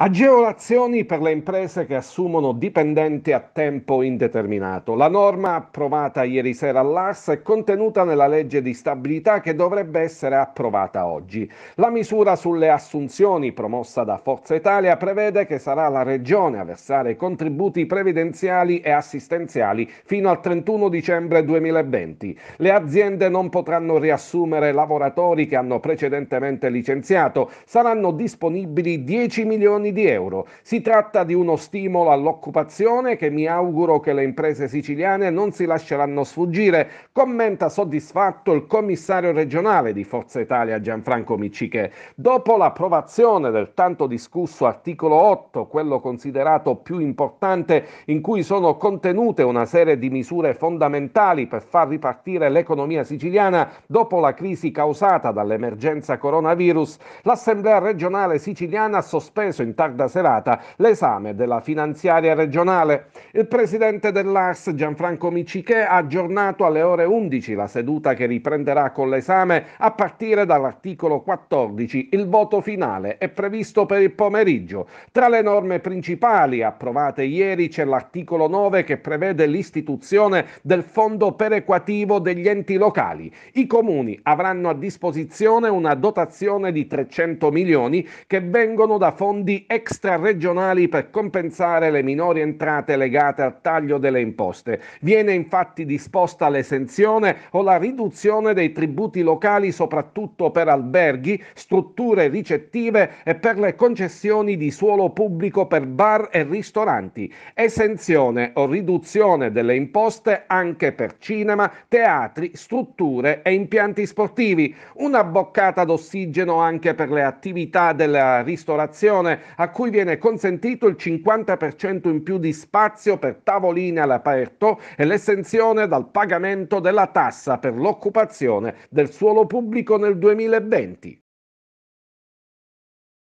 Agevolazioni per le imprese che assumono dipendenti a tempo indeterminato. La norma approvata ieri sera all'ARS è contenuta nella legge di stabilità che dovrebbe essere approvata oggi. La misura sulle assunzioni promossa da Forza Italia prevede che sarà la Regione a versare contributi previdenziali e assistenziali fino al 31 dicembre 2020. Le aziende non potranno riassumere lavoratori che hanno precedentemente licenziato. Saranno disponibili 10 milioni milioni di euro. Si tratta di uno stimolo all'occupazione che mi auguro che le imprese siciliane non si lasceranno sfuggire, commenta soddisfatto il commissario regionale di Forza Italia Gianfranco Micciche. Dopo l'approvazione del tanto discusso articolo 8, quello considerato più importante in cui sono contenute una serie di misure fondamentali per far ripartire l'economia siciliana dopo la crisi causata dall'emergenza coronavirus, l'Assemblea regionale siciliana ha sospeso in tarda serata l'esame della finanziaria regionale. Il presidente dell'ARS Gianfranco Micichè ha aggiornato alle ore 11 la seduta che riprenderà con l'esame a partire dall'articolo 14. Il voto finale è previsto per il pomeriggio. Tra le norme principali approvate ieri c'è l'articolo 9 che prevede l'istituzione del fondo perequativo degli enti locali. I comuni avranno a disposizione una dotazione di 300 milioni che vengono da fondi extraregionali per compensare le minori entrate legate al taglio delle imposte. Viene infatti disposta l'esenzione o la riduzione dei tributi locali soprattutto per alberghi, strutture ricettive e per le concessioni di suolo pubblico per bar e ristoranti, esenzione o riduzione delle imposte anche per cinema, teatri, strutture e impianti sportivi, una boccata d'ossigeno anche per le attività della ristorazione a cui viene consentito il 50% in più di spazio per tavoline all'aperto e l'esenzione dal pagamento della tassa per l'occupazione del suolo pubblico nel 2020.